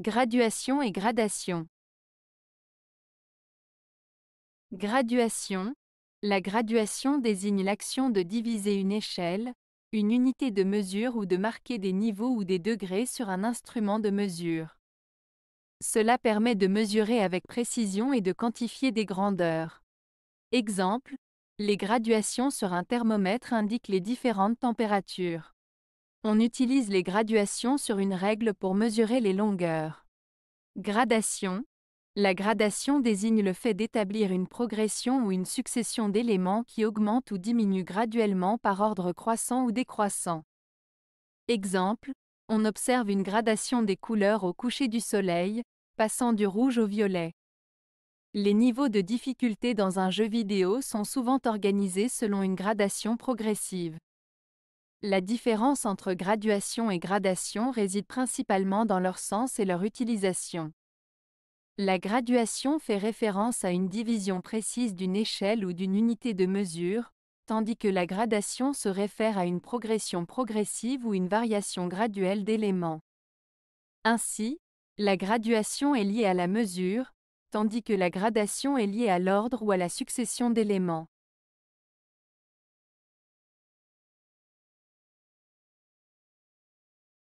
Graduation et gradation. Graduation. La graduation désigne l'action de diviser une échelle, une unité de mesure ou de marquer des niveaux ou des degrés sur un instrument de mesure. Cela permet de mesurer avec précision et de quantifier des grandeurs. Exemple, les graduations sur un thermomètre indiquent les différentes températures. On utilise les graduations sur une règle pour mesurer les longueurs. Gradation. La gradation désigne le fait d'établir une progression ou une succession d'éléments qui augmentent ou diminuent graduellement par ordre croissant ou décroissant. Exemple, on observe une gradation des couleurs au coucher du soleil, passant du rouge au violet. Les niveaux de difficulté dans un jeu vidéo sont souvent organisés selon une gradation progressive. La différence entre graduation et gradation réside principalement dans leur sens et leur utilisation. La graduation fait référence à une division précise d'une échelle ou d'une unité de mesure, tandis que la gradation se réfère à une progression progressive ou une variation graduelle d'éléments. Ainsi, la graduation est liée à la mesure, tandis que la gradation est liée à l'ordre ou à la succession d'éléments.